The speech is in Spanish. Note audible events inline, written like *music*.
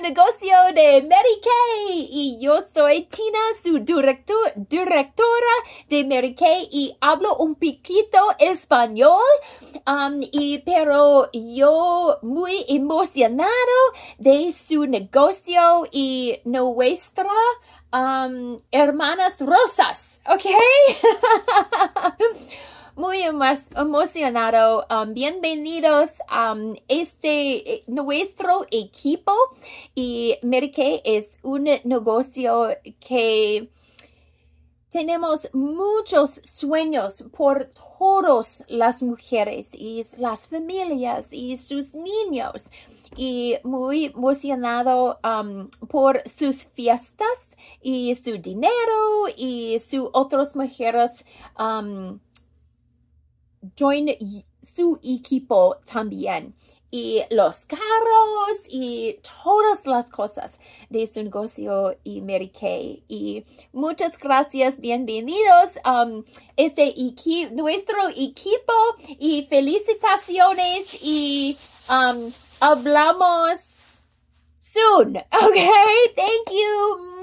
negocio de Mary Kay y yo soy Tina, su directora de Mary Kay y hablo un poquito español, um, y, pero yo muy emocionado de su negocio y nuestra um, hermanas rosas, ¿ok? *laughs* más emocionado. Um, bienvenidos a um, este, eh, nuestro equipo. Y Merke es un negocio que tenemos muchos sueños por todas las mujeres y las familias y sus niños. Y muy emocionado um, por sus fiestas y su dinero y sus otras mujeres join su equipo también y los carros y todas las cosas de su negocio y Mary Kay. Y muchas gracias, bienvenidos a um, este equipo nuestro equipo y felicitaciones y um, hablamos soon. *laughs* Okay, thank you.